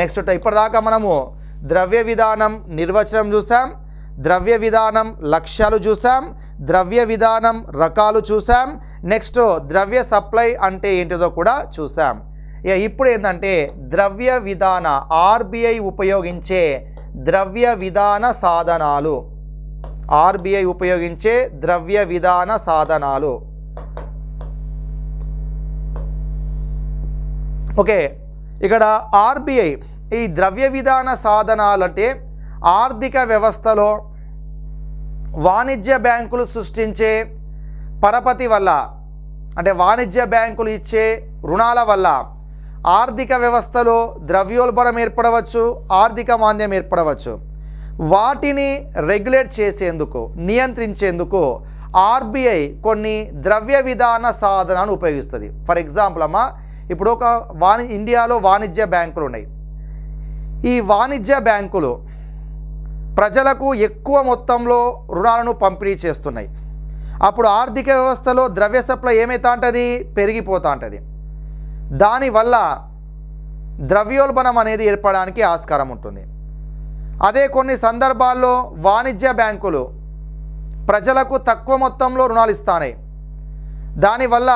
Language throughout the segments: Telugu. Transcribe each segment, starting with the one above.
నెక్స్ట్ ఇప్పటిదాకా మనము ద్రవ్య విధానం నిర్వచనం చూసాం ద్రవ్య విధానం లక్ష్యాలు చూసాం ద్రవ్య విధానం రకాలు చూసాం నెక్స్ట్ ద్రవ్య సప్లై అంటే ఏంటిదో కూడా చూసాం ఇక ఇప్పుడు ఏంటంటే ద్రవ్య విధాన ఆర్బీఐ ఉపయోగించే ద్రవ్య విధాన సాధనాలు ఆర్బీఐ ఉపయోగించే ద్రవ్య విధాన సాధనాలు ఓకే ఇక్కడ ఆర్బీఐ ఈ ద్రవ్య విధాన సాధనాలంటే ఆర్థిక వ్యవస్థలో వాణిజ్య బ్యాంకులు సృష్టించే పరపతి వల్ల అంటే వాణిజ్య బ్యాంకులు ఇచ్చే రుణాల వల్ల ఆర్థిక వ్యవస్థలో ద్రవ్యోల్బణం ఏర్పడవచ్చు ఆర్థిక మాంద్యం ఏర్పడవచ్చు వాటిని రెగ్యులేట్ చేసేందుకు నియంత్రించేందుకు ఆర్బీఐ కొన్ని ద్రవ్య విధాన సాధనాలను ఉపయోగిస్తుంది ఫర్ ఎగ్జాంపుల్ అమ్మా ఇప్పుడు ఒక వాణి ఇండియాలో వాణిజ్య బ్యాంకులు ఉన్నాయి ఈ వాణిజ్య బ్యాంకులు ప్రజలకు ఎక్కువ మొత్తంలో రుణాలను పంపిణీ చేస్తున్నాయి అప్పుడు ఆర్థిక వ్యవస్థలో ద్రవ్య సప్లై ఏమైతా ఉంటుంది పెరిగిపోతూ ఉంటుంది దానివల్ల ద్రవ్యోల్బణం అనేది ఏర్పడడానికి ఆస్కారం ఉంటుంది అదే కొన్ని సందర్భాల్లో వాణిజ్య బ్యాంకులు ప్రజలకు తక్కువ మొత్తంలో రుణాలు ఇస్తాయి దానివల్ల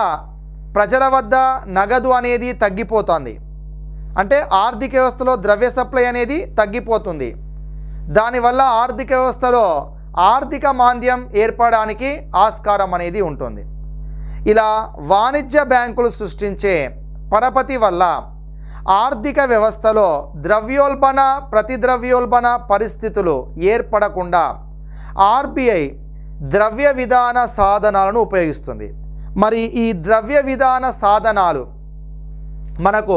ప్రజల వద్ద నగదు అనేది తగ్గిపోతుంది అంటే ఆర్థిక వ్యవస్థలో ద్రవ్య సప్లై అనేది తగ్గిపోతుంది దానివల్ల ఆర్థిక వ్యవస్థలో ఆర్థిక మాంద్యం ఏర్పడడానికి ఆస్కారం అనేది ఉంటుంది ఇలా వాణిజ్య బ్యాంకులు సృష్టించే పరపతి వల్ల ఆర్థిక వ్యవస్థలో ద్రవ్యోల్బణ ప్రతిద్రవ్యోల్బణ పరిస్థితులు ఏర్పడకుండా ఆర్బీఐ ద్రవ్య విధాన సాధనాలను ఉపయోగిస్తుంది మరి ఈ ద్రవ్య విధాన సాధనాలు మనకు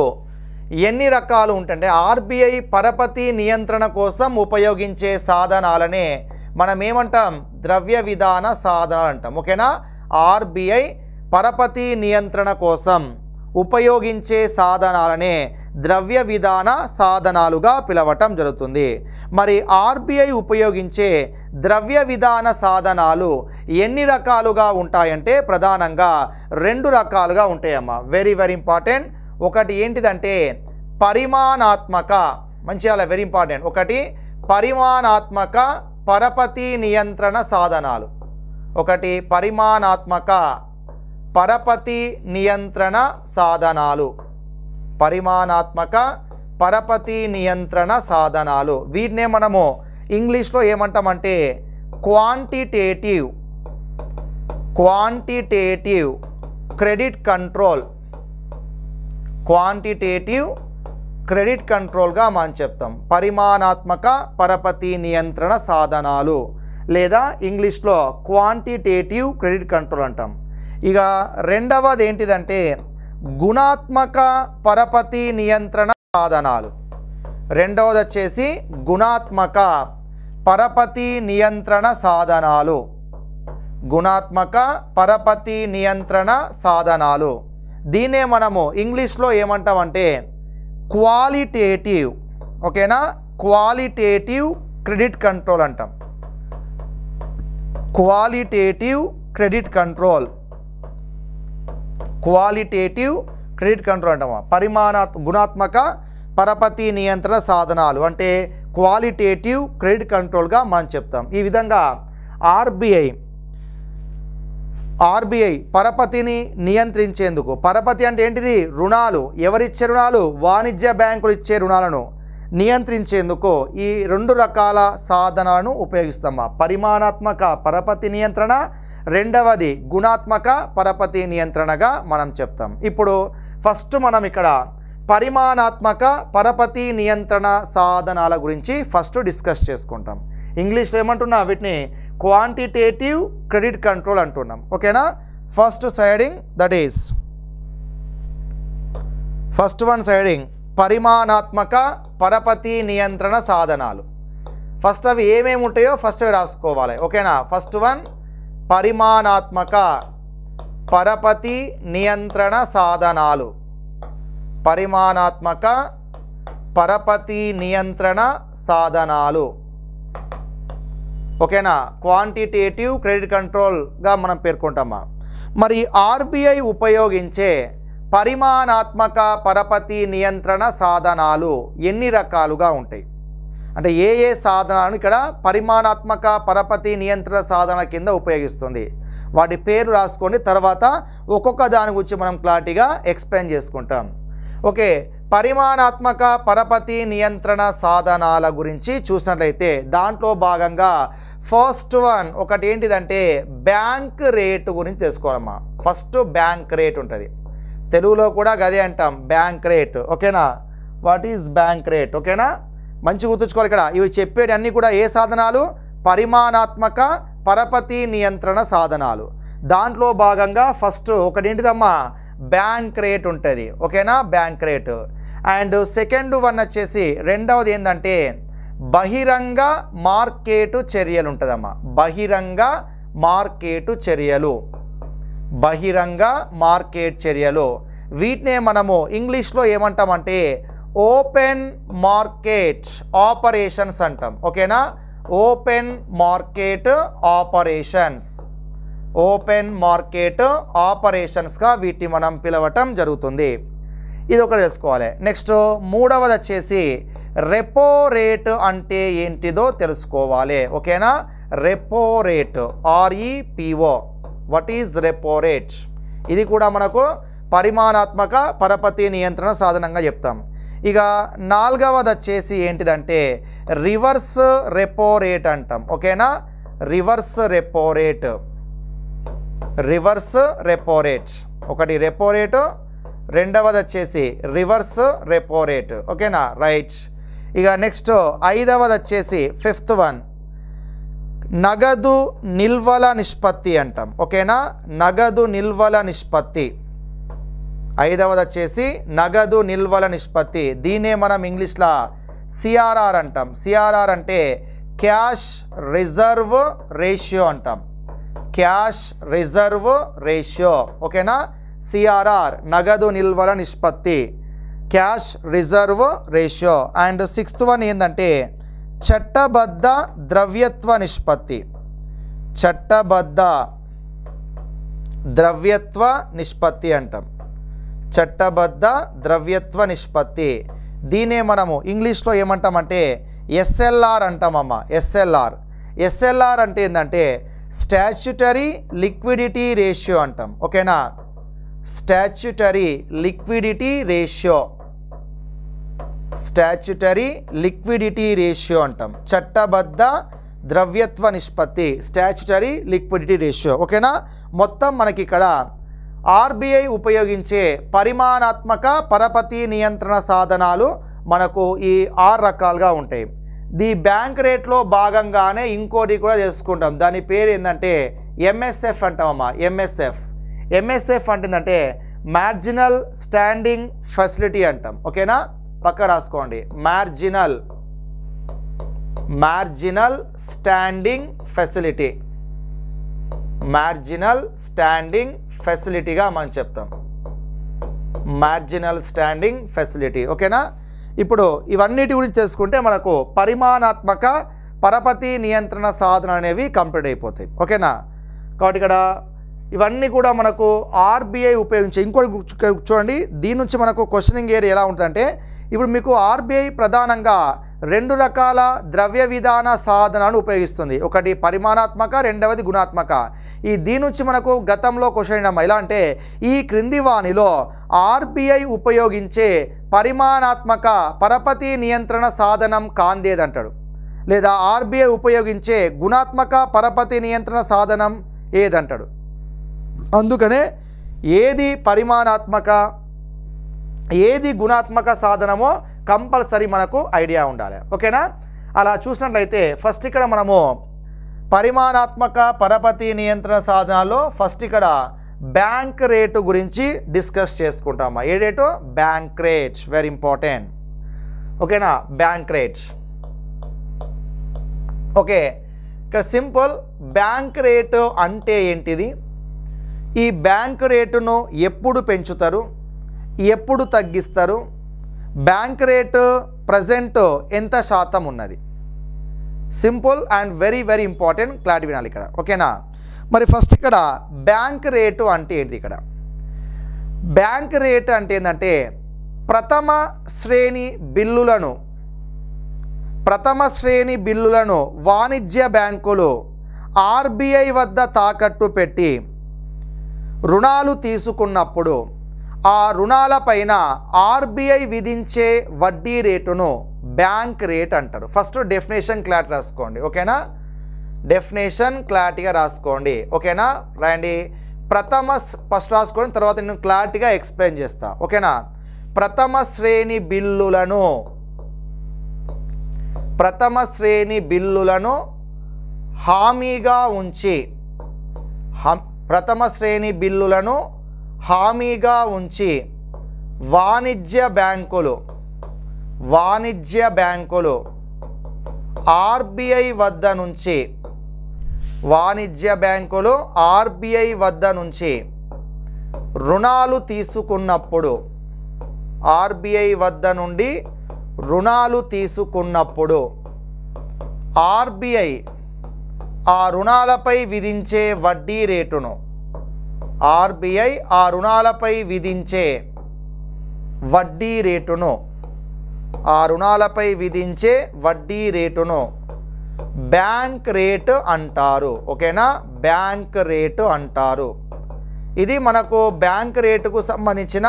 ఎన్ని రకాలు ఉంటాయంటే ఆర్బీఐ పరపతి నియంత్రణ కోసం ఉపయోగించే సాధనాలనే మనం ఏమంటాం ద్రవ్య విధాన సాధనాలు అంటాం ఓకేనా ఆర్బీఐ పరపతి నియంత్రణ కోసం ఉపయోగించే సాధనాలనే ద్రవ్య విధాన సాధనాలుగా పిలవటం జరుగుతుంది మరి ఆర్బీఐ ఉపయోగించే ద్రవ్య విధాన సాధనాలు ఎన్ని రకాలుగా ఉంటాయంటే ప్రధానంగా రెండు రకాలుగా ఉంటాయమ్మా వెరీ వెరీ ఇంపార్టెంట్ ఒకటి ఏంటిదంటే పరిమాణాత్మక మంచి అలా వెరీ ఇంపార్టెంట్ ఒకటి పరిమాణాత్మక పరపతి నియంత్రణ సాధనాలు ఒకటి పరిమాణాత్మక పరపతి నియంత్రణ సాధనాలు పరిమాణాత్మక పరపతి నియంత్రణ సాధనాలు వీటినే మనము ఇంగ్లీష్లో ఏమంటామంటే quantitative quantitative credit control quantitative credit కంట్రోల్గా మనం చెప్తాం పరిమాణాత్మక పరపతి నియంత్రణ సాధనాలు లేదా ఇంగ్లీష్లో క్వాంటిటేటివ్ క్రెడిట్ కంట్రోల్ అంటాం ఇక రెండవది ఏంటిదంటే గుణాత్మక పరపతి నియంత్రణ సాధనాలు రెండవది వచ్చేసి గుణాత్మక పరపతి నియంత్రణ సాధనాలు గుణాత్మక పరపతి నియంత్రణ సాధనాలు దీన్నే మనము ఇంగ్లీష్లో ఏమంటామంటే క్వాలిటేటివ్ ఓకేనా క్వాలిటేటివ్ క్రెడిట్ కంట్రోల్ అంటాం qualitative credit control qualitative credit control అంటామా పరిమాణ గుణాత్మక పరపతి నియంత్రణ సాధనాలు అంటే క్వాలిటేటివ్ క్రెడిట్ కంట్రోల్గా మనం చెప్తాం ఈ విధంగా ఆర్బీఐ ఆర్బీఐ పరపతిని నియంత్రించేందుకు పరపతి అంటే ఏంటిది రుణాలు ఎవరిచ్చే రుణాలు వాణిజ్య బ్యాంకులు ఇచ్చే రుణాలను నియంత్రించేందుకు ఈ రెండు రకాల సాధనాలను ఉపయోగిస్తామా పరిమాణాత్మక పరపతి నియంత్రణ రెండవది గుణాత్మక పరపతి నియంత్రణగా మనం చెప్తాం ఇప్పుడు ఫస్ట్ మనం ఇక్కడ పరిమాణాత్మక పరపతి నియంత్రణ సాధనాల గురించి ఫస్ట్ డిస్కస్ చేసుకుంటాం ఇంగ్లీష్లో ఏమంటున్నా వీటిని క్వాంటిటేటివ్ క్రెడిట్ కంట్రోల్ అంటున్నాం ఓకేనా first siding that is first one siding పరిమాణాత్మక పరపతి నియంత్రణ సాధనాలు ఫస్ట్ అవి ఏమేమి ఉంటాయో ఫస్ట్ అవి రాసుకోవాలి ఓకేనా ఫస్ట్ వన్ పరిమాణాత్మక పరపతి నియంత్రణ సాధనాలు పరిమాణాత్మక పరపతి నియంత్రణ సాధనాలు ఓకేనా క్వాంటిటేటివ్ క్రెడిట్ కంట్రోల్గా మనం పేర్కొంటామా మరి ఆర్బీఐ ఉపయోగించే పరిమాణాత్మక పరపతి నియంత్రణ సాధనాలు ఎన్ని రకాలుగా ఉంటాయి అంటే ఏ ఏ సాధనాలను ఇక్కడ పరిమాణాత్మక పరపతి నియంత్రణ సాధన కింద ఉపయోగిస్తుంది వాటి పేరు రాసుకోండి తర్వాత ఒక్కొక్క దాని గురించి మనం క్లారిటీగా ఎక్స్ప్లెయిన్ చేసుకుంటాం ఓకే పరిమాణాత్మక పరపతి నియంత్రణ సాధనాల గురించి చూసినట్లయితే దాంట్లో భాగంగా ఫస్ట్ వన్ ఒకటి ఏంటిదంటే బ్యాంక్ రేటు గురించి తెలుసుకోవాలమ్మా ఫస్ట్ బ్యాంక్ రేట్ ఉంటుంది తెలుగులో కూడా గదే అంటాం బ్యాంక్ రేట్ ఓకేనా వాట్ ఈజ్ బ్యాంక్ రేట్ ఓకేనా మంచి గుర్తుంచుకోవాలి ఇక్కడ ఇవి చెప్పేటన్నీ కూడా ఏ సాధనాలు పరిమాణాత్మక పరపతి నియంత్రణ సాధనాలు దాంట్లో భాగంగా ఫస్ట్ ఒకటేంటిదమ్మా బ్యాంక్ రేట్ ఉంటుంది ఓకేనా bank rate and second one వచ్చేసి రెండవది ఏంటంటే బహిరంగ మార్కెటు చర్యలు ఉంటుందమ్మా బహిరంగ మార్కెటు చర్యలు బహిరంగ మార్కెట్ చర్యలు వీటినే మనము ఇంగ్లీష్లో ఏమంటామంటే ఓపెన్ మార్కెట్ ఆపరేషన్స్ అంటాం ఓకేనా open market operations open market ఆపరేషన్స్గా వీటిని మనం పిలవటం జరుగుతుంది ఇది ఒకటి తెలుసుకోవాలి నెక్స్ట్ మూడవది వచ్చేసి రెపో రేటు అంటే ఏంటిదో తెలుసుకోవాలి ఓకేనా repo rate R E P O what is repo rate ఇది కూడా మనకు పరిమాణాత్మక పరపతి నియంత్రణ సాధనంగా చెప్తాం ఇక నాలుగవది వచ్చేసి ఏంటిదంటే రివర్స్ రెపో రేట్ అంటాం ఓకేనా reverse repo rate reverse repo rate ఒకటి రెపో రేటు రెండవది వచ్చేసి రివర్స్ రెపో రేట్ ఓకేనా రైట్ ఇక నెక్స్ట్ ఐదవది వచ్చేసి ఫిఫ్త్ వన్ నగదు నిల్వల నిష్పత్తి అంటాం ఓకేనా నగదు నిల్వల నిష్పత్తి ఐదవది వచ్చేసి నగదు నిల్వల నిష్పత్తి దీన్నే మనం ఇంగ్లీష్లో సిఆర్ఆర్ అంటాం సిఆర్ఆర్ అంటే క్యాష్ రిజర్వ్ రేషియో అంటాం క్యాష్ రిజర్వ్ రేషియో ఓకేనా సిఆర్ఆర్ నగదు నిల్వల నిష్పత్తి cash reserve ratio and sixth one ఏంటంటే చట్టబద్ధ ద్రవ్యత్వ నిష్పత్తి చట్టబద్ధ ద్రవ్యత్వ నిష్పత్తి అంటాం చట్టబద్ధ ద్రవ్యత్వ నిష్పత్తి దీనే మనము ఇంగ్లీష్లో ఏమంటామంటే ఎస్ఎల్ఆర్ అంటామమ్మ ఎస్ఎల్ఆర్ ఎస్ఎల్ఆర్ అంటే ఏంటంటే స్టాచ్యుటరీ లిక్విడిటీ రేషియో అంటాం ఓకేనా statutory liquidity ratio statutory liquidity ratio అంటాం చట్టబద్ధ ద్రవ్యత్వ నిష్పత్తి స్టాచ్యుటరీ లిక్విడిటీ రేషియో ఓకేనా మొత్తం మనకి ఇక్కడ ఆర్బీఐ ఉపయోగించే పరిమాణాత్మక పరపతి నియంత్రణ సాధనాలు మనకు ఈ ఆరు రకాలుగా ఉంటాయి ది బ్యాంక్ రేట్లో భాగంగానే ఇంకోటి కూడా చేసుకుంటాం దాని పేరు ఏంటంటే ఎంఎస్ఎఫ్ అంటామమ్మా ఎంఎస్ఎఫ్ ఎంఎస్ఎఫ్ ఏంటంటే మార్జినల్ స్టాండింగ్ ఫెసిలిటీ అంటాం ఓకేనా పక్క రాసుకోండి marginal marginal standing facility marginal standing ఫెసిలిటీగా మనం చెప్తాం మార్జినల్ స్టాండింగ్ ఫెసిలిటీ ఓకేనా ఇప్పుడు ఇవన్నిటి గురించి తెలుసుకుంటే మనకు పరిమాణాత్మక పరపతి నియంత్రణ సాధన అనేవి కంప్లీట్ అయిపోతాయి ఓకేనా కాబట్టి ఇక్కడ ఇవన్నీ కూడా మనకు ఆర్బీఐ ఉపయోగించి ఇంకోటి చూడండి దీని నుంచి మనకు క్వశ్చనింగ్ ఏరియా ఎలా ఉంటుందంటే ఇప్పుడు మీకు ఆర్బీఐ ప్రధానంగా రెండు రకాల ద్రవ్య విధాన సాధనాలను ఉపయోగిస్తుంది ఒకటి పరిమాణాత్మక రెండవది గుణాత్మక ఈ దీని నుంచి మనకు గతంలో క్వశ్చన్ అయినాం ఎలా అంటే ఈ క్రింది వాణిలో ఆర్బీఐ ఉపయోగించే పరిమాణాత్మక పరపతి నియంత్రణ సాధనం కాందేదంటాడు లేదా ఆర్బీఐ ఉపయోగించే గుణాత్మక పరపతి నియంత్రణ సాధనం ఏదంటాడు అందుకనే ఏది పరిమాణాత్మక ఏది గుణాత్మక సాధనమో కంపల్సరీ మనకు ఐడియా ఉండాలి ఓకేనా అలా చూసినట్లయితే ఫస్ట్ ఇక్కడ మనము పరిమాణాత్మక పరపతి నియంత్రణ సాధనాల్లో ఫస్ట్ ఇక్కడ బ్యాంక్ రేటు గురించి డిస్కస్ చేసుకుంటామా ఏ rate bank rate very important ఓకేనా బ్యాంక్ రేట్ ఓకే ఇక్కడ సింపుల్ బ్యాంక్ రేటు అంటే ఏంటిది ఈ బ్యాంక్ రేటును ఎప్పుడు పెంచుతారు ఎప్పుడు తగ్గిస్తారు బ్యాంక్ రేటు ప్రజెంట్ ఎంత శాతం ఉన్నది simple and very very important clarity వినాలి ఇక్కడ ఓకేనా మరి ఫస్ట్ ఇక్కడ బ్యాంక్ రేటు అంటే ఏంటి ఇక్కడ బ్యాంక్ రేటు అంటే ఏంటంటే ప్రథమ శ్రేణి బిల్లులను ప్రథమ శ్రేణి బిల్లులను వాణిజ్య బ్యాంకులు ఆర్బీఐ వద్ద తాకట్టు పెట్టి రుణాలు తీసుకున్నప్పుడు ఆ రుణాలపైన ఆర్బీఐ విధించే వడ్డీ రేటును బ్యాంక్ రేట్ అంటారు ఫస్ట్ డెఫినేషన్ క్లారిటీ రాసుకోండి ఓకేనా డెఫినేషన్ క్లారిటీగా రాసుకోండి ఓకేనా రాయండి ప్రథమ ఫస్ట్ రాసుకోండి తర్వాత నేను క్లారిటీగా ఎక్స్ప్లెయిన్ చేస్తా ఓకేనా ప్రథమ శ్రేణి బిల్లులను ప్రథమ శ్రేణి బిల్లులను హామీగా ఉంచి ప్రథమ శ్రేణి బిల్లులను హామీగా ఉంచి వాణిజ్య బ్యాంకులు వాణిజ్య బ్యాంకులు ఆర్బీఐ వద్ద నుంచి వాణిజ్య బ్యాంకులు ఆర్బీఐ వద్ద నుంచి రుణాలు తీసుకున్నప్పుడు ఆర్బీఐ వద్ద నుండి రుణాలు తీసుకున్నప్పుడు ఆర్బీఐ ఆ రుణాలపై విధించే వడ్డీ రేటును ఆర్బీఐ ఆ రుణాలపై విధించే వడ్డీ రేటును ఆ రుణాలపై విధించే వడ్డీ రేటును బ్యాంక్ రేటు అంటారు ఓకేనా బ్యాంక్ రేటు అంటారు ఇది మనకు బ్యాంక్ రేటుకు సంబంధించిన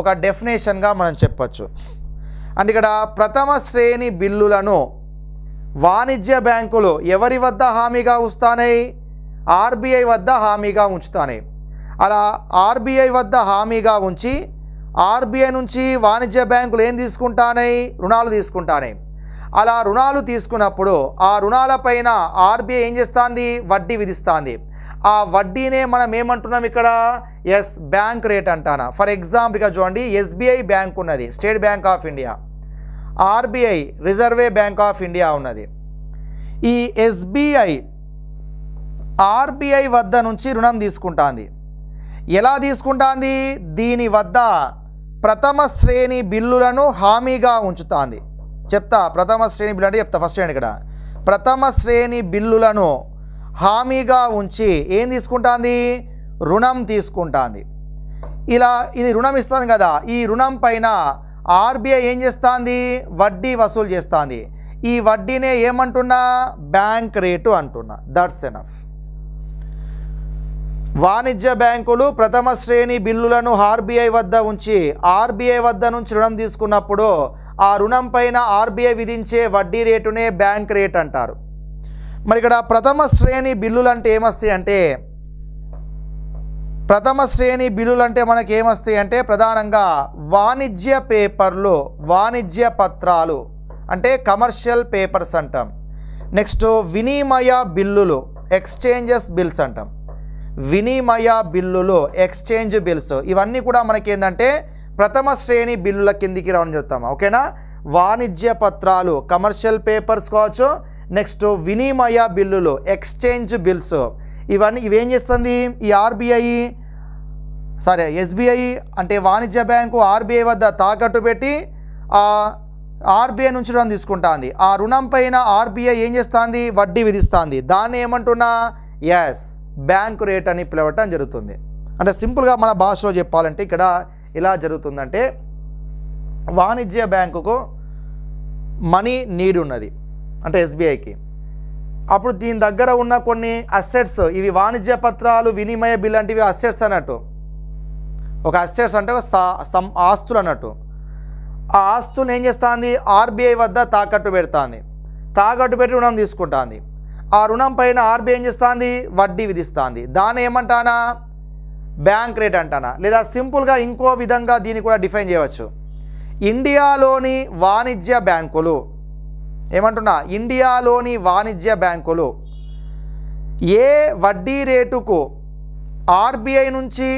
ఒక డెఫినేషన్గా మనం చెప్పచ్చు అండ్ ఇక్కడ ప్రథమ శ్రేణి బిల్లులను వాణిజ్య బ్యాంకులు ఎవరి వద్ద హామీగా ఉంచుతాయి ఆర్బీఐ వద్ద హామీగా ఉంచుతానే అలా ఆర్బీఐ వద్ద హామీగా ఉంచి ఆర్బీఐ నుంచి వాణిజ్య బ్యాంకులు ఏం తీసుకుంటానే రుణాలు తీసుకుంటానే అలా రుణాలు తీసుకున్నప్పుడు ఆ రుణాలపైన ఆర్బీఐ ఏం చేస్తుంది వడ్డీ విధిస్తుంది ఆ వడ్డీనే మనం ఏమంటున్నాం ఇక్కడ ఎస్ బ్యాంక్ రేట్ అంటానా ఫర్ ఎగ్జాంపుల్గా చూడండి ఎస్బీఐ బ్యాంక్ ఉన్నది State Bank of India RBI రిజర్వే బ్యాంక్ ఆఫ్ ఇండియా ఉన్నది ఈ ఎస్బీఐ ఆర్బీఐ వద్ద నుంచి రుణం తీసుకుంటుంది ఎలా తీసుకుంటాంది దీని వద్ద ప్రథమ శ్రేణి బిల్లులను హామీగా ఉంచుతుంది చెప్తా ప్రథమ శ్రేణి బిల్లు అంటే చెప్తా ఫస్ట్ అండి ఇక్కడ ప్రథమ శ్రేణి బిల్లులను హామీగా ఉంచి ఏం తీసుకుంటాంది రుణం తీసుకుంటాంది ఇలా ఇది రుణం ఇస్తుంది కదా ఈ రుణం పైన ఆర్బీఐ ఏం చేస్తుంది వడ్డీ వసూలు చేస్తుంది ఈ వడ్డీనే ఏమంటున్నా బ్యాంక్ రేటు అంటున్నా దట్స్ ఎనఫ్ వాణిజ్య బ్యాంకులు ప్రథమ శ్రేణి బిల్లులను ఆర్బీఐ వద్ద ఉంచి ఆర్బీఐ వద్ద నుంచి రుణం తీసుకున్నప్పుడు ఆ రుణం పైన ఆర్బీఐ విధించే వడ్డీ రేటునే బ్యాంక్ రేట్ అంటారు మరి ఇక్కడ ప్రథమ శ్రేణి బిల్లులు అంటే ఏమొస్తాయి అంటే ప్రథమ శ్రేణి బిల్లులు అంటే మనకి ఏమొస్తాయి అంటే ప్రధానంగా వాణిజ్య పేపర్లు వాణిజ్య పత్రాలు అంటే కమర్షియల్ పేపర్స్ అంటాం నెక్స్ట్ వినిమయ బిల్లులు ఎక్స్చేంజెస్ బిల్స్ అంటాం వినిమయ బిల్లులు ఎక్స్చేంజ్ బిల్స్ ఇవన్నీ కూడా మనకి ఏంటంటే ప్రథమ శ్రేణి బిల్లుల కిందికి రావడం చెప్తాము ఓకేనా వాణిజ్య పత్రాలు కమర్షియల్ పేపర్స్ కావచ్చు నెక్స్ట్ వినిమయ బిల్లులు ఎక్స్చేంజ్ బిల్స్ ఇవన్నీ ఇవేం చేస్తుంది ఈ ఆర్బీఐ సారీ ఎస్బీఐ అంటే వాణిజ్య బ్యాంకు ఆర్బీఐ వద్ద తాకట్టు పెట్టి ఆర్బీఐ నుంచి రుణం తీసుకుంటుంది ఆ రుణం పైన ఆర్బీఐ ఏం చేస్తుంది వడ్డీ విధిస్తుంది దాన్ని ఏమంటున్నా ఎస్ బ్యాంక్ రేట్ అని పిలవటం జరుగుతుంది అంటే సింపుల్గా మన భాషలో చెప్పాలంటే ఇక్కడ ఇలా జరుగుతుందంటే వాణిజ్య బ్యాంకుకు మనీ నీడ్ ఉన్నది అంటే ఎస్బీఐకి అప్పుడు దీని దగ్గర ఉన్న కొన్ని అసెట్స్ ఇవి వాణిజ్య పత్రాలు వినిమయ బిల్ లాంటివి అసెట్స్ అన్నట్టు ఒక అసెట్స్ అంటే ఒక ఆస్తులు అన్నట్టు ఆ ఆస్తులు ఏం చేస్తుంది ఆర్బీఐ వద్ద తాకట్టు పెడుతుంది తాకట్టు పెట్టి రుణం తీసుకుంటుంది ఆ రుణం పైన ఆర్బీఐ ఏం చేస్తుంది వడ్డీ విధిస్తుంది దాన్ని ఏమంటానా బ్యాంక్ రేట్ అంటానా లేదా సింపుల్గా ఇంకో విధంగా దీన్ని కూడా డిఫైన్ చేయవచ్చు ఇండియాలోని వాణిజ్య బ్యాంకులు ఏమంటున్నా ఇండియాలోని వాణిజ్య బ్యాంకులు ఏ వడ్డీ రేటుకు ఆర్బీఐ నుంచి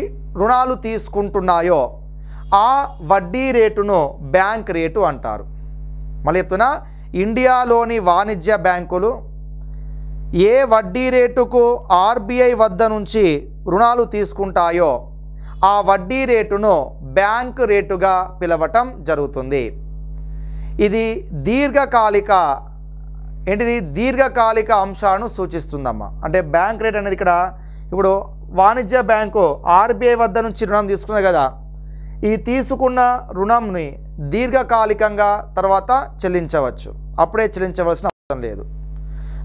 రుణాలు తీసుకుంటున్నాయో ఆ వడ్డీ రేటును బ్యాంక్ రేటు అంటారు మళ్ళీ ఎత్తున ఇండియాలోని వాణిజ్య బ్యాంకులు ఏ వడ్డీ రేటుకు ఆర్బీఐ వద్ద నుంచి రుణాలు తీసుకుంటాయో ఆ వడ్డీ రేటును బ్యాంక్ రేటుగా పిలవటం జరుగుతుంది ఇది దీర్ఘకాలిక ఏంటిది దీర్ఘకాలిక అంశాలను సూచిస్తుందమ్మా అంటే బ్యాంక్ రేట్ అనేది ఇక్కడ ఇప్పుడు వాణిజ్య బ్యాంకు ఆర్బీఐ వద్ద నుంచి రుణం తీసుకున్నది కదా ఈ తీసుకున్న రుణంని దీర్ఘకాలికంగా తర్వాత చెల్లించవచ్చు అప్పుడే చెల్లించవలసిన అవసరం లేదు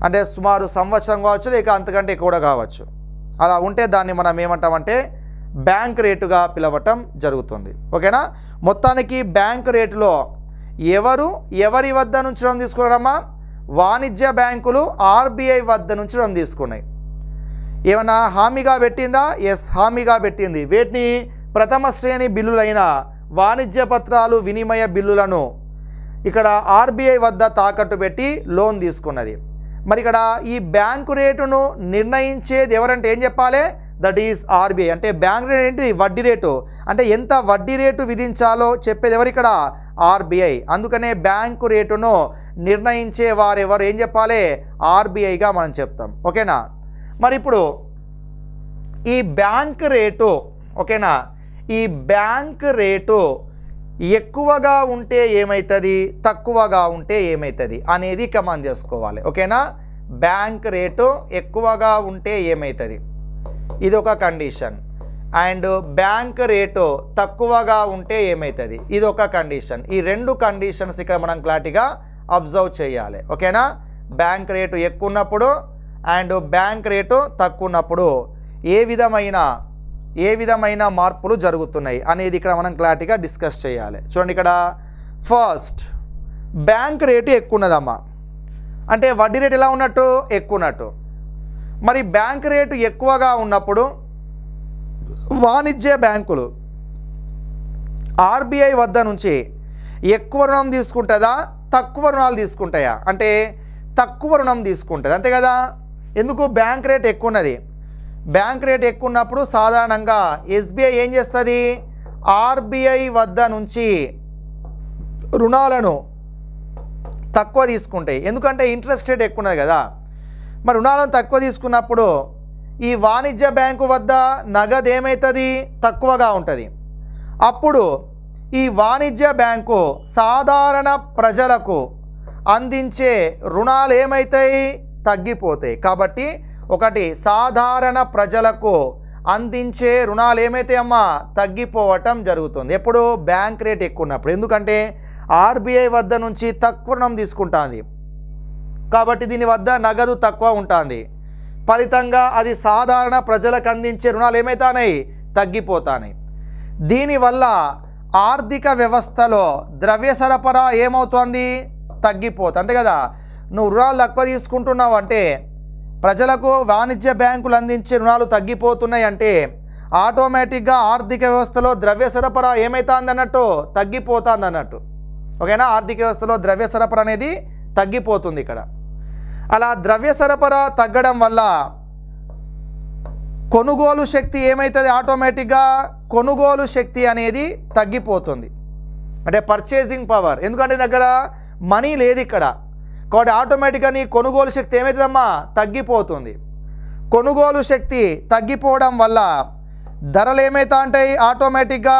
అంటే సుమారు సంవత్సరం కావచ్చు లేక అంతకంటే కూడా కావచ్చు అలా ఉంటే దాన్ని మనం ఏమంటామంటే బ్యాంక్ రేటుగా పిలవటం జరుగుతుంది ఓకేనా మొత్తానికి బ్యాంక్ రేటులో ఎవరు ఎవరి వద్ద నుంచి రుణం తీసుకున్నారమ్మా వాణిజ్య బ్యాంకులు ఆర్బీఐ వద్ద నుంచి రుణం తీసుకున్నాయి ఏమన్నా హామీగా పెట్టిందా ఎస్ హామీగా పెట్టింది వీటిని ప్రథమ శ్రేణి బిల్లులైన వాణిజ్య పత్రాలు వినిమయ బిల్లులను ఇక్కడ ఆర్బీఐ వద్ద తాకట్టు పెట్టి లోన్ తీసుకున్నది మరి ఇక్కడ ఈ బ్యాంకు రేటును నిర్ణయించేది ఎవరంటే ఏం చెప్పాలి దట్ ఈస్ ఆర్బీఐ అంటే బ్యాంక్ రేట్ ఏంటి వడ్డీ రేటు అంటే ఎంత వడ్డీ రేటు విధించాలో చెప్పేది ఎవరు ఇక్కడ ఆర్బీఐ అందుకనే బ్యాంకు రేటును నిర్ణయించే వారు ఎవరు ఏం చెప్పాలి ఆర్బీఐగా మనం చెప్తాం ఓకేనా మరి ఇప్పుడు ఈ బ్యాంక్ రేటు ఓకేనా ఈ బ్యాంక్ రేటు ఎక్కువగా ఉంటే ఏమవుతుంది తక్కువగా ఉంటే ఏమవుతుంది అనేది కమాండ్ చేసుకోవాలి ఓకేనా బ్యాంక్ రేటు ఎక్కువగా ఉంటే ఏమవుతుంది ఇది ఒక కండిషన్ అండ్ బ్యాంక్ రేటు తక్కువగా ఉంటే ఏమవుతుంది ఇది ఒక కండిషన్ ఈ రెండు కండిషన్స్ ఇక్కడ మనం క్లారిటీగా అబ్జర్వ్ చేయాలి ఓకేనా బ్యాంక్ రేటు ఎక్కువ ఉన్నప్పుడు అండ్ బ్యాంక్ రేటు తక్కువ ఉన్నప్పుడు ఏ విధమైన ఏ విధమైన మార్పులు జరుగుతున్నాయి అనేది ఇక్కడ మనం క్లారిటీగా డిస్కస్ చేయాలి చూడండి ఇక్కడ ఫస్ట్ బ్యాంక్ రేటు ఎక్కువ ఉన్నదమ్మా అంటే వడ్డీ రేటు ఎలా ఉన్నట్టు ఎక్కువ ఉన్నట్టు మరి బ్యాంక్ రేటు ఎక్కువగా ఉన్నప్పుడు వాణిజ్య బ్యాంకులు ఆర్బీఐ వద్ద నుంచి ఎక్కువ రుణం తీసుకుంటుందా తక్కువ రుణాలు తీసుకుంటాయా అంటే తక్కువ రుణం తీసుకుంటుంది అంతే కదా ఎందుకు బ్యాంక్ రేట్ ఎక్కువ ఉన్నది బ్యాంక్ రేట్ ఎక్కువ ఉన్నప్పుడు సాధారణంగా ఎస్బీఐ ఏం చేస్తుంది ఆర్బీఐ వద్ద నుంచి రుణాలను తక్కువ తీసుకుంటాయి ఎందుకంటే ఇంట్రెస్ట్ రేట్ ఎక్కువ ఉన్నది కదా మరి రుణాలను తక్కువ తీసుకున్నప్పుడు ఈ వాణిజ్య బ్యాంకు వద్ద నగదు ఏమవుతుంది తక్కువగా ఉంటుంది అప్పుడు ఈ వాణిజ్య బ్యాంకు సాధారణ ప్రజలకు అందించే రుణాలు ఏమవుతాయి తగ్గిపోతాయి కాబట్టి ఒకటి సాధారణ ప్రజలకు అందించే రుణాలు ఏమైతే అమ్మా తగ్గిపోవటం జరుగుతుంది ఎప్పుడు బ్యాంక్ రేట్ ఎక్కువ ఉన్నప్పుడు ఎందుకంటే ఆర్బీఐ వద్ద నుంచి తక్కువ రుణం తీసుకుంటుంది కాబట్టి దీని వద్ద నగదు తక్కువ ఉంటుంది ఫలితంగా అది సాధారణ ప్రజలకు అందించే రుణాలు ఏమవుతాయి తగ్గిపోతాయి దీనివల్ల ఆర్థిక వ్యవస్థలో ద్రవ్య సరఫరా ఏమవుతోంది తగ్గిపోతుంది అంతే కదా నువ్వు రుణాలు తక్కువ తీసుకుంటున్నావు అంటే ప్రజలకు వాణిజ్య బ్యాంకులు అందించే రుణాలు తగ్గిపోతున్నాయి అంటే ఆటోమేటిక్గా ఆర్థిక వ్యవస్థలో ద్రవ్య సరఫరా ఏమవుతుందన్నట్టు అన్నట్టు ఓకేనా ఆర్థిక వ్యవస్థలో ద్రవ్య సరఫరా అనేది తగ్గిపోతుంది ఇక్కడ అలా ద్రవ్య సరఫరా తగ్గడం వల్ల కొనుగోలు శక్తి ఏమవుతుంది ఆటోమేటిక్గా కొనుగోలు శక్తి అనేది తగ్గిపోతుంది అంటే పర్చేసింగ్ పవర్ ఎందుకంటే దగ్గర మనీ లేదు ఇక్కడ కాబట్టి ఆటోమేటిక్గా నీ కొనుగోలు శక్తి ఏమవుతుందమ్మా తగ్గిపోతుంది కొనుగోలు శక్తి తగ్గిపోవడం వల్ల ధరలు ఏమవుతా ఉంటాయి ఆటోమేటిక్గా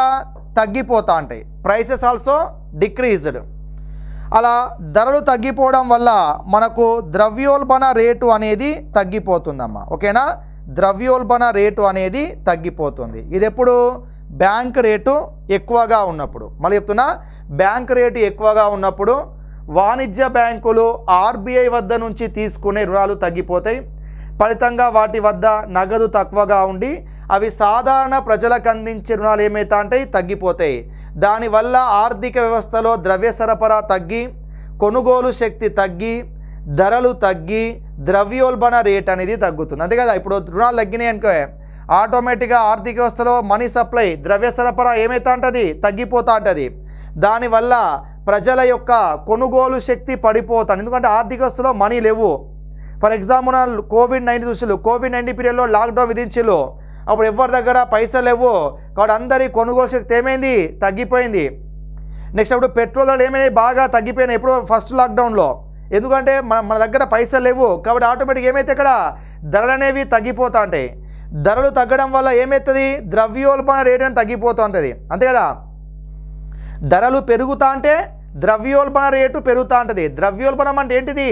తగ్గిపోతూ ఉంటాయి ప్రైసెస్ ఆల్సో డిక్రీజ్డ్ అలా ధరలు తగ్గిపోవడం వల్ల మనకు ద్రవ్యోల్బణ రేటు అనేది తగ్గిపోతుందమ్మా ఓకేనా ద్రవ్యోల్బణ రేటు అనేది తగ్గిపోతుంది ఇది ఎప్పుడు బ్యాంక్ రేటు ఎక్కువగా ఉన్నప్పుడు మళ్ళీ చెప్తున్నా బ్యాంక్ రేటు ఎక్కువగా ఉన్నప్పుడు వాణిజ్య బ్యాంకులు ఆర్బీఐ వద్ద నుంచి తీసుకునే రుణాలు తగ్గిపోతాయి ఫలితంగా వాటి వద్ద నగదు తక్కువగా ఉండి అవి సాధారణ ప్రజలకు అందించే రుణాలు ఏమైతా అంటే తగ్గిపోతాయి దానివల్ల ఆర్థిక వ్యవస్థలో ద్రవ్య సరఫరా తగ్గి కొనుగోలు శక్తి తగ్గి ధరలు తగ్గి ద్రవ్యోల్బణ రేట్ అనేది తగ్గుతుంది అంతే కదా ఇప్పుడు రుణాలు తగ్గినాయి అనుకో ఆటోమేటిక్గా ఆర్థిక వ్యవస్థలో మనీ సప్లై ద్రవ్య సరఫరా ఏమైతా ఉంటుంది తగ్గిపోతూ ఉంటుంది దానివల్ల ప్రజల యొక్క కొనుగోలు శక్తి పడిపోతాను ఎందుకంటే ఆర్థిక వ్యవస్థలో మనీ లేవు ఫర్ ఎగ్జాంపుల్ కోవిడ్ నైన్టీన్ చూసిలు కోవిడ్ నైన్టీన్ పీరియడ్లో లాక్డౌన్ విధించిలు అప్పుడు ఎవరి దగ్గర పైసలు లేవు కాబట్టి అందరి కొనుగోలు శక్తి ఏమైంది తగ్గిపోయింది నెక్స్ట్ అప్పుడు పెట్రోల్ ఏమైంది బాగా తగ్గిపోయినాయి ఎప్పుడు ఫస్ట్ లాక్డౌన్లో ఎందుకంటే మన మన దగ్గర పైసలు లేవు కాబట్టి ఆటోమేటిక్ ఏమైతే ఇక్కడ ధరలు అనేవి తగ్గిపోతూ ఉంటాయి ధరలు తగ్గడం వల్ల ఏమవుతుంది ద్రవ్యోల్బణ రేటు అనేది తగ్గిపోతూ ఉంటుంది అంతే కదా ధరలు పెరుగుతా అంటే ద్రవ్యోల్బణ రేటు పెరుగుతూ ఉంటుంది ద్రవ్యోల్బణం అంటే ఏంటిది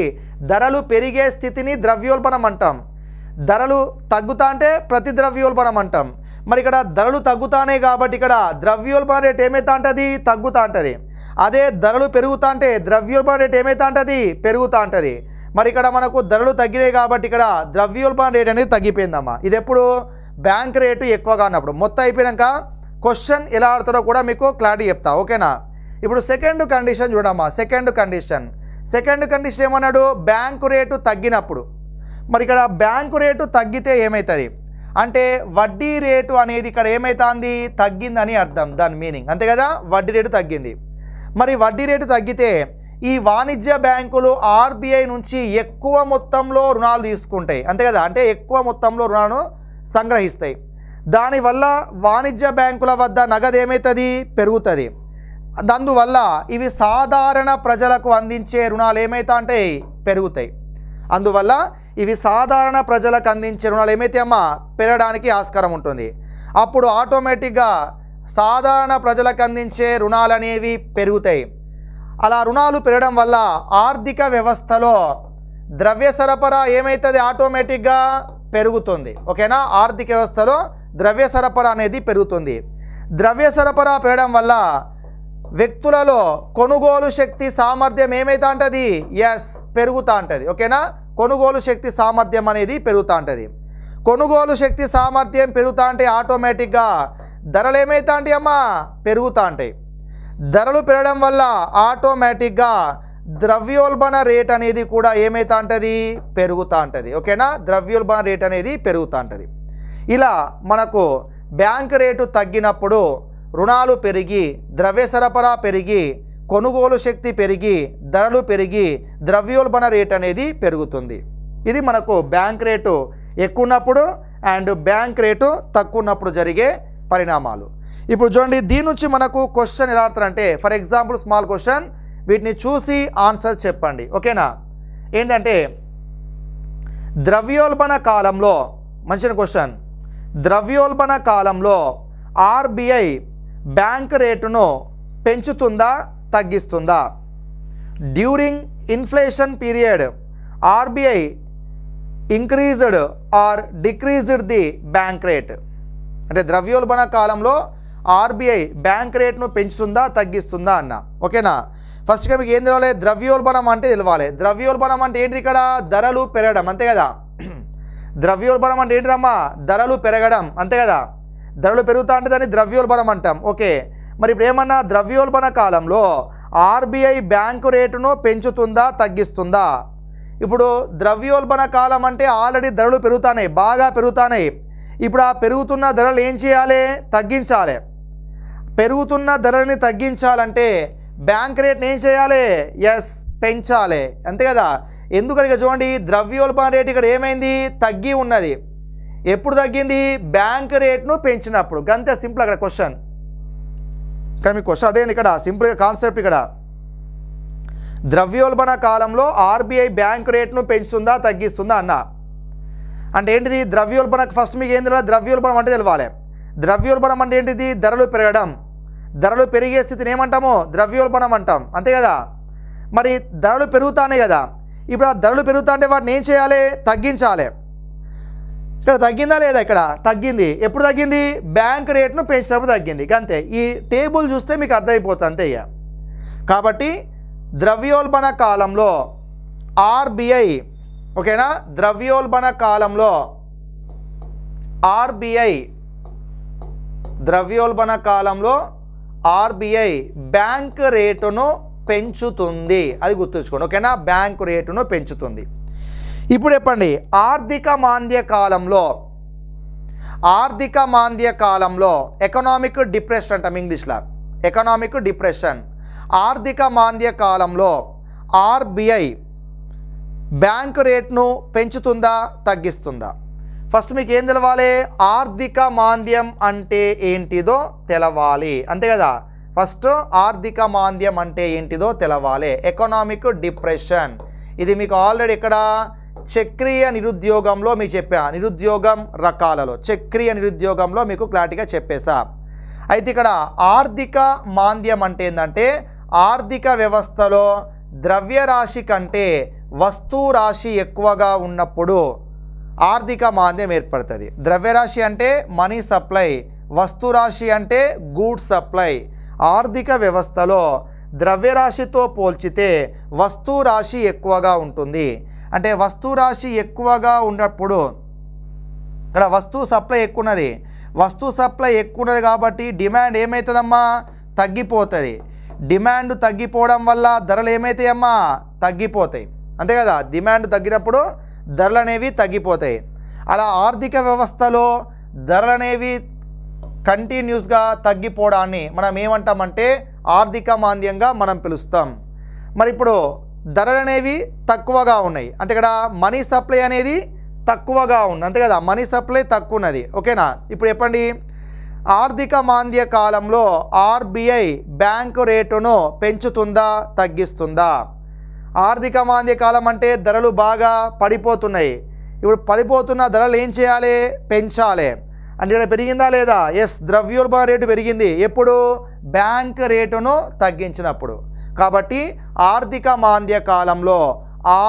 ధరలు పెరిగే స్థితిని ద్రవ్యోల్బణం అంటాం ధరలు తగ్గుతా అంటే ప్రతి ద్రవ్యోల్బణం అంటాం మరి ఇక్కడ ధరలు తగ్గుతానే కాబట్టి ఇక్కడ ద్రవ్యోల్బణ రేటు ఏమైతా ఉంటుంది తగ్గుతూ ఉంటుంది అదే ధరలు పెరుగుతా అంటే ద్రవ్యోల్బణ రేటు ఏమైతా ఉంటుంది పెరుగుతూ ఉంటుంది మరి ఇక్కడ మనకు ధరలు తగ్గినాయి కాబట్టి ఇక్కడ ద్రవ్యోల్బణ రేట్ అనేది తగ్గిపోయిందమ్మా ఇది ఎప్పుడు బ్యాంక్ రేటు ఎక్కువగా ఉన్నప్పుడు మొత్తం అయిపోయాక క్వశ్చన్ ఎలా ఆడతారో కూడా మీకు క్లారిటీ చెప్తా ఓకేనా ఇప్పుడు సెకండ్ కండిషన్ చూడమ్మా సెకండ్ కండిషన్ సెకండ్ కండిషన్ ఏమన్నాడు బ్యాంకు రేటు తగ్గినప్పుడు మరి ఇక్కడ బ్యాంకు రేటు తగ్గితే ఏమవుతుంది అంటే వడ్డీ రేటు అనేది ఇక్కడ ఏమవుతుంది తగ్గిందని అర్థం దాని మీనింగ్ అంతే కదా వడ్డీ రేటు తగ్గింది మరి వడ్డీ రేటు తగ్గితే ఈ వాణిజ్య బ్యాంకులు ఆర్బీఐ నుంచి ఎక్కువ మొత్తంలో రుణాలు తీసుకుంటాయి అంతే కదా అంటే ఎక్కువ మొత్తంలో రుణాలను సంగ్రహిస్తాయి దానివల్ల వాణిజ్య బ్యాంకుల వద్ద నగదు ఏమవుతుంది పెరుగుతుంది అందువల్ల ఇవి సాధారణ ప్రజలకు అందించే రుణాలు ఏమైతా అంటే పెరుగుతాయి అందువల్ల ఇవి సాధారణ ప్రజలకు అందించే రుణాలు ఏమైతే అమ్మా పెరగడానికి ఆస్కారం ఉంటుంది అప్పుడు ఆటోమేటిక్గా సాధారణ ప్రజలకు అందించే రుణాలు అనేవి పెరుగుతాయి అలా రుణాలు పెరగడం వల్ల ఆర్థిక వ్యవస్థలో ద్రవ్య సరఫరా ఏమవుతుంది ఆటోమేటిక్గా పెరుగుతుంది ఓకేనా ఆర్థిక వ్యవస్థలో ద్రవ్య సరఫరా అనేది పెరుగుతుంది ద్రవ్య సరఫరా పెరగడం వల్ల వ్యక్తులలో కొనుగోలు శక్తి సామర్థ్యం ఏమైతా ఉంటుంది ఎస్ పెరుగుతూ ఉంటుంది ఓకేనా కొనుగోలు శక్తి సామర్థ్యం అనేది పెరుగుతూ ఉంటుంది కొనుగోలు శక్తి సామర్థ్యం పెరుగుతూ ఉంటే ఆటోమేటిక్గా ధరలు ఏమైతా ఉంటాయి అమ్మా పెరుగుతూ ఉంటాయి ధరలు పెరగడం వల్ల ఆటోమేటిక్గా ద్రవ్యోల్బణ రేట్ అనేది కూడా ఏమైతా ఉంటుంది పెరుగుతూ ఉంటుంది ఓకేనా ద్రవ్యోల్బణ రేట్ అనేది పెరుగుతూ ఉంటుంది ఇలా మనకు బ్యాంక్ రేటు తగ్గినప్పుడు రుణాలు పెరిగి ద్రవ్య సరఫరా పెరిగి కొనుగోలు శక్తి పెరిగి ధరలు పెరిగి ద్రవ్యోల్బణ రేట్ అనేది పెరుగుతుంది ఇది మనకు బ్యాంక్ రేటు ఎక్కువ ఉన్నప్పుడు అండ్ బ్యాంక్ రేటు తక్కువ ఉన్నప్పుడు జరిగే పరిణామాలు ఇప్పుడు చూడండి దీని నుంచి మనకు క్వశ్చన్ ఎలా అంటే ఫర్ ఎగ్జాంపుల్ స్మాల్ క్వశ్చన్ వీటిని చూసి ఆన్సర్ చెప్పండి ఓకేనా ఏంటంటే ద్రవ్యోల్బణ కాలంలో మంచి క్వశ్చన్ ద్రవ్యోల్బణ కాలంలో ఆర్బీఐ బ్యాంక్ రేటును పెంచుతుందా తగ్గిస్తుందా during inflation period RBI increased or decreased the bank rate అంటే ద్రవ్యోల్బణ కాలంలో ఆర్బీఐ బ్యాంక్ రేట్ను పెంచుతుందా తగ్గిస్తుందా అన్న ఓకేనా ఫస్ట్ మీకు ఏం తెలవాలి ద్రవ్యోల్బణం అంటే తెలవాలి ద్రవ్యోల్బణం అంటే ఏంటి ఇక్కడ ధరలు పెరగడం అంతే కదా ద్రవ్యోల్బణం అంటే ఏంటిదమ్మా ధరలు పెరగడం అంతే కదా ధరలు పెరుగుతా అంటే దాన్ని ద్రవ్యోల్బణం అంటాం ఓకే మరి ఇప్పుడు ఏమన్నా ద్రవ్యోల్బణ కాలంలో ఆర్బీఐ బ్యాంకు రేటును పెంచుతుందా తగ్గిస్తుందా ఇప్పుడు ద్రవ్యోల్బణ కాలం అంటే ఆల్రెడీ ధరలు పెరుగుతున్నాయి బాగా పెరుగుతున్నాయి ఇప్పుడు ఆ పెరుగుతున్న ధరలు ఏం చేయాలి తగ్గించాలి పెరుగుతున్న ధరని తగ్గించాలంటే బ్యాంక్ రేట్ని ఏం చేయాలి ఎస్ పెంచాలి అంతే కదా ఎందుకని చూడండి ద్రవ్యోల్బణ రేటు ఇక్కడ ఏమైంది తగ్గి ఉన్నది ఎప్పుడు తగ్గింది బ్యాంక్ రేట్ను పెంచినప్పుడు గంతే సింపుల్ అక్కడ క్వశ్చన్ కానీ మీ క్వశ్చన్ అదే ఇక్కడ సింపుల్ కాన్సెప్ట్ ఇక్కడ ద్రవ్యోల్బణ కాలంలో ఆర్బీఐ బ్యాంక్ రేట్ను పెంచుతుందా తగ్గిస్తుందా అన్న అంటే ఏంటిది ద్రవ్యోల్బణ ఫస్ట్ మీకు ఏం ద్రవ్యోల్బణం అంటే తెలవాలి ద్రవ్యోల్బణం అంటే ఏంటిది ధరలు పెరగడం ధరలు పెరిగే స్థితిని ఏమంటామో ద్రవ్యోల్బణం అంటాం అంతే కదా మరి ధరలు పెరుగుతానే కదా ఇప్పుడు ఆ ధరలు పెరుగుతా అంటే వాటిని ఏం చేయాలి తగ్గించాలి ఇక్కడ తగ్గిందా లేదా ఇక్కడ తగ్గింది ఎప్పుడు తగ్గింది బ్యాంక్ రేట్ను పెంచినప్పుడు తగ్గింది అంతే ఈ టేబుల్ చూస్తే మీకు అర్థమైపోతుంది అంతే ఇక కాబట్టి ద్రవ్యోల్బణ కాలంలో ఆర్బీఐ ఓకేనా ద్రవ్యోల్బణ కాలంలో ఆర్బీఐ ద్రవ్యోల్బణ కాలంలో ఆర్బీఐ బ్యాంక్ రేటును పెంచుతుంది అది గుర్తుంచుకోండి ఓకేనా బ్యాంకు రేటును పెంచుతుంది ఇప్పుడు చెప్పండి ఆర్థిక మాంద్య కాలంలో ఆర్థిక మాంద్య కాలంలో ఎకనామిక్ డిప్రెషన్ అంటాం ఇంగ్లీష్లో ఎకనామిక్ డిప్రెషన్ ఆర్థిక మాంద్య కాలంలో ఆర్బీఐ బ్యాంకు రేట్ను పెంచుతుందా తగ్గిస్తుందా ఫస్ట్ మీకు ఏం తెలవాలి ఆర్థిక మాంద్యం అంటే ఏంటిదో తెలవాలి అంతే కదా ఫస్ట్ ఆర్థిక మాంద్యం అంటే ఏంటిదో తెలవాలి ఎకనామిక్ డిప్రెషన్ ఇది మీకు ఆల్రెడీ ఇక్కడ చక్రీయ నిరుద్యోగంలో మీకు చెప్పా నిరుద్యోగం రకాలలో చక్రీయ నిరుద్యోగంలో మీకు క్లారిటీగా చెప్పేశా అయితే ఇక్కడ ఆర్థిక మాంద్యం అంటే ఏంటంటే ఆర్థిక వ్యవస్థలో ద్రవ్యరాశి కంటే వస్తువు రాశి ఎక్కువగా ఉన్నప్పుడు ఆర్థిక మాంద్యం ఏర్పడుతుంది ద్రవ్యరాశి అంటే మనీ సప్లై వస్తు రాశి అంటే గూడ్స్ సప్లై ఆర్థిక వ్యవస్థలో ద్రవ్యరాశితో పోల్చితే వస్తు రాశి ఎక్కువగా ఉంటుంది అంటే వస్తు రాశి ఎక్కువగా ఉన్నప్పుడు ఇక్కడ వస్తు సప్లై ఎక్కువ ఉన్నది వస్తు సప్లై ఎక్కువ ఉన్నది కాబట్టి డిమాండ్ ఏమవుతుందమ్మా తగ్గిపోతుంది డిమాండ్ తగ్గిపోవడం వల్ల ధరలు ఏమవుతాయమ్మా తగ్గిపోతాయి అంతే కదా డిమాండ్ తగ్గినప్పుడు ధరలు అనేవి తగ్గిపోతాయి అలా ఆర్థిక వ్యవస్థలో ధరలు అనేవి కంటిన్యూస్గా తగ్గిపోవడాన్ని మనం ఏమంటామంటే ఆర్థిక మాంద్యంగా మనం పిలుస్తాం మరి ఇప్పుడు ధరలు అనేవి తక్కువగా ఉన్నాయి అంటే ఇక్కడ మనీ సప్లై అనేది తక్కువగా ఉంది అంతే కదా మనీ సప్లై తక్కువ ఉన్నది ఓకేనా ఇప్పుడు చెప్పండి ఆర్థిక మాంద్య కాలంలో ఆర్బీఐ బ్యాంకు రేటును పెంచుతుందా తగ్గిస్తుందా ఆర్థిక మాంద్య కాలం అంటే ధరలు బాగా పడిపోతున్నాయి ఇప్పుడు పడిపోతున్న ధరలు ఏం చేయాలి పెంచాలి అంటే ఇక్కడ పెరిగిందా లేదా ఎస్ ద్రవ్యోల్బణ రేటు పెరిగింది ఎప్పుడు బ్యాంక్ రేటును తగ్గించినప్పుడు కాబట్టి ఆర్థిక మాంద్య కాలంలో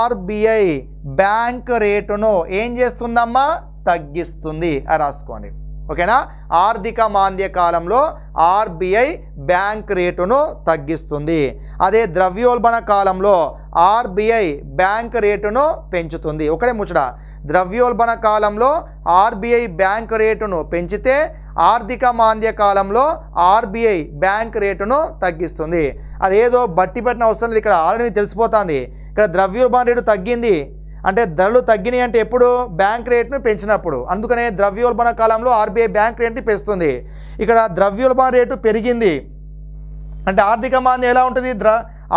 ఆర్బీఐ బ్యాంక్ రేటును ఏం చేస్తుందమ్మా తగ్గిస్తుంది రాసుకోండి ఓకేనా ఆర్థిక మాంద్య కాలంలో ఆర్బీఐ బ్యాంక్ రేటును తగ్గిస్తుంది అదే ద్రవ్యోల్బణ కాలంలో ఆర్బీఐ బ్యాంక్ రేటును పెంచుతుంది ఒకటే ముచ్చట ద్రవ్యోల్బణ కాలంలో ఆర్బీఐ బ్యాంక్ రేటును పెంచితే ఆర్థిక మాంద్య కాలంలో ఆర్బీఐ బ్యాంక్ రేటును తగ్గిస్తుంది అదేదో బట్టి పెట్టిన అవసరం లేదు ఇక్కడ ఆల్రెడీ తెలిసిపోతుంది ఇక్కడ ద్రవ్యోల్బణ రేటు తగ్గింది అంటే ధరలు తగ్గినాయి అంటే ఎప్పుడు బ్యాంక్ రేట్ను పెంచినప్పుడు అందుకనే ద్రవ్యోల్బణ కాలంలో ఆర్బీఐ బ్యాంక్ రేట్ని పెంచుతుంది ఇక్కడ ద్రవ్యోల్బణ రేటు పెరిగింది అంటే ఆర్థిక మాంద్యం ఎలా ఉంటుంది ద్ర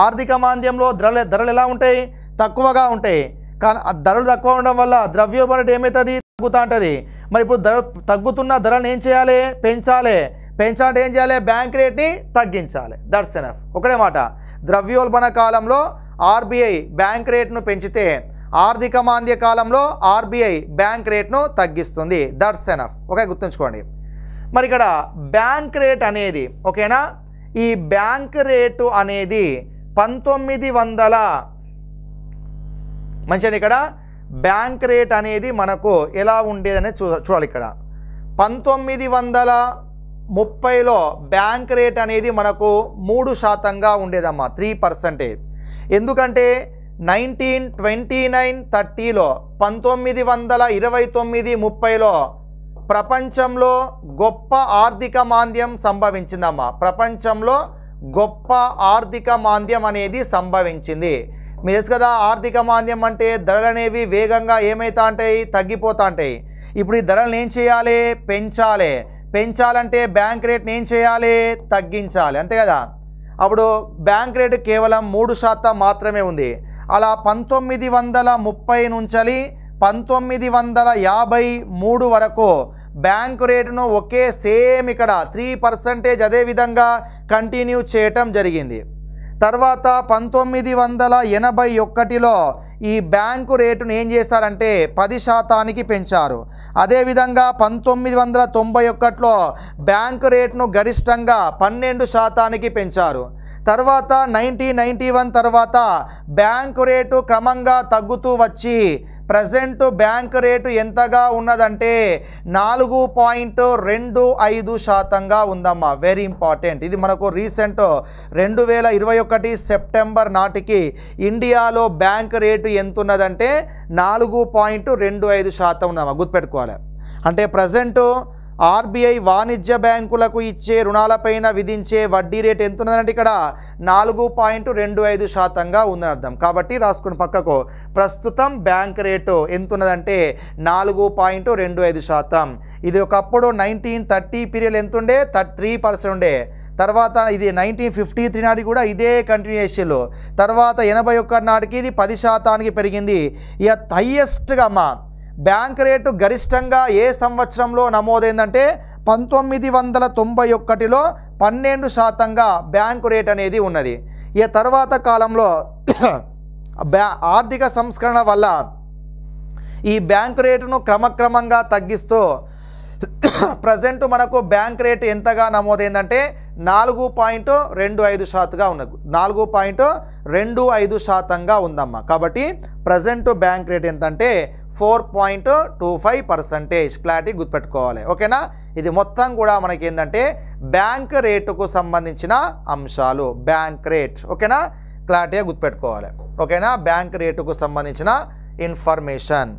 ఆర్థిక మాంద్యంలో ధరలు ధరలు ఎలా ఉంటాయి తక్కువగా ఉంటాయి కానీ ధరలు తక్కువ ఉండడం వల్ల ద్రవ్యోల్బణ ఏమవుతుంది తగ్గుతూ ఉంటుంది మరి ఇప్పుడు ధర తగ్గుతున్న ధరలను ఏం చేయాలి పెంచాలి పెంచాలంటే ఏం చేయాలి బ్యాంక్ రేట్ని తగ్గించాలి దట్స్ ఎనఫ్ ఒకటే మాట ద్రవ్యోల్బణ కాలంలో ఆర్బీఐ బ్యాంక్ రేట్ను పెంచితే ఆర్థిక మాంద్య కాలంలో ఆర్బీఐ బ్యాంక్ రేట్ను తగ్గిస్తుంది దట్స్ ఎనఫ్ ఓకే గుర్తుంచుకోండి మరి ఇక్కడ బ్యాంక్ రేట్ అనేది ఓకేనా ఈ బ్యాంక్ రేటు అనేది పంతొమ్మిది వందల మంచిగా ఇక్కడ బ్యాంక్ రేట్ అనేది మనకు ఎలా ఉండేదనే చూ చూడాలి ఇక్కడ పంతొమ్మిది వందల ముప్పైలో బ్యాంక్ రేట్ అనేది మనకు మూడు శాతంగా ఉండేదమ్మా త్రీ పర్సంటేజ్ ఎందుకంటే నైన్టీన్ ట్వంటీ నైన్ థర్టీలో పంతొమ్మిది వందల ఇరవై తొమ్మిది ముప్పైలో ప్రపంచంలో గొప్ప ఆర్థిక మాంద్యం సంభవించిందమ్మా ప్రపంచంలో గొప్ప ఆర్థిక మాంద్యం అనేది సంభవించింది మీ తెలుసు కదా ఆర్థిక మాంద్యం అంటే ధరలు అనేవి వేగంగా ఏమవుతా ఉంటాయి తగ్గిపోతా ఉంటాయి ఇప్పుడు ఈ ధరలను ఏం చేయాలి పెంచాలి పెంచాలంటే బ్యాంక్ రేట్ని ఏం చేయాలి తగ్గించాలి అంతే కదా అప్పుడు బ్యాంక్ రేటు కేవలం మూడు శాతం మాత్రమే ఉంది అలా పంతొమ్మిది వందల ముప్పై నుంచి పంతొమ్మిది వందల యాభై మూడు వరకు బ్యాంకు రేటును ఒకే సేమ్ ఇక్కడ త్రీ పర్సంటేజ్ అదేవిధంగా కంటిన్యూ చేయటం జరిగింది తర్వాత పంతొమ్మిది వందల ఎనభై ఒకటిలో ఈ బ్యాంకు రేటును ఏం చేశారంటే పది శాతానికి పెంచారు అదేవిధంగా పంతొమ్మిది వందల తొంభై ఒకటిలో బ్యాంకు రేటును గరిష్టంగా పన్నెండు శాతానికి పెంచారు తర్వాత నైన్టీన్ నైంటీ వన్ తర్వాత బ్యాంకు రేటు క్రమంగా తగ్గుతూ వచ్చి ప్రజెంట్ బ్యాంక్ రేటు ఎంతగా ఉన్నదంటే నాలుగు పాయింట్ రెండు ఐదు శాతంగా ఉందమ్మా వెరీ ఇంపార్టెంట్ ఇది మనకు రీసెంట్ రెండు వేల ఇరవై ఒకటి సెప్టెంబర్ నాటికి ఇండియాలో బ్యాంక్ రేటు ఎంత ఉన్నదంటే నాలుగు పాయింట్ రెండు ఐదు శాతం ఉందమ్మా గుర్తుపెట్టుకోవాలి అంటే ప్రజెంటు ఆర్బీఐ వాణిజ్య బ్యాంకులకు ఇచ్చే రుణాలపైన విధించే వడ్డీ రేట్ ఎంత ఉన్నదండి ఇక్కడ నాలుగు పాయింట్ రెండు ఐదు శాతంగా ఉందని అర్థం కాబట్టి రాసుకుని పక్కకు ప్రస్తుతం బ్యాంక్ రేటు ఎంత ఉన్నదంటే నాలుగు పాయింట్ రెండు ఐదు శాతం ఇది ఒకప్పుడు నైన్టీన్ థర్టీ పీరియడ్ ఎంత ఉండే థర్టీ త్రీ పర్సెంట్ ఉండే తర్వాత ఇది నైన్టీన్ ఫిఫ్టీ త్రీ నాటికి కూడా ఇదే కంటిన్యూషన్లు తర్వాత ఎనభై ఒక్కటి నాటికి ఇది పది శాతానికి పెరిగింది ఇక హయ్యెస్ట్గా అమ్మ బ్యాంక్ రేటు గరిష్టంగా ఏ సంవత్సరంలో నమోదైందంటే పంతొమ్మిది వందల తొంభై ఒక్కటిలో పన్నెండు శాతంగా బ్యాంకు రేట్ అనేది ఉన్నది ఈ తర్వాత కాలంలో బ్యా ఆర్థిక సంస్కరణ వల్ల ఈ బ్యాంక్ రేటును క్రమక్రమంగా తగ్గిస్తూ ప్రజెంట్ మనకు బ్యాంక్ రేటు ఎంతగా నమోదైందంటే నాలుగు పాయింట్ రెండు ఐదు శాతంగా ఉన్నది నాలుగు పాయింట్ రెండు ఐదు శాతంగా ఉందమ్మా కాబట్టి ప్రజెంట్ బ్యాంక్ రేట్ ఎంతంటే four point two five percentage clarity గుర్తుపెట్టుకోవాలి ఓకేనా ఇది మొత్తం కూడా మనకి ఏంటంటే బ్యాంక్ రేటుకు సంబంధించిన అంశాలు బ్యాంక్ రేట్ ఓకేనా క్లారిటీగా గుర్తుపెట్టుకోవాలి ఓకేనా బ్యాంక్ రేటుకు సంబంధించిన ఇన్ఫర్మేషన్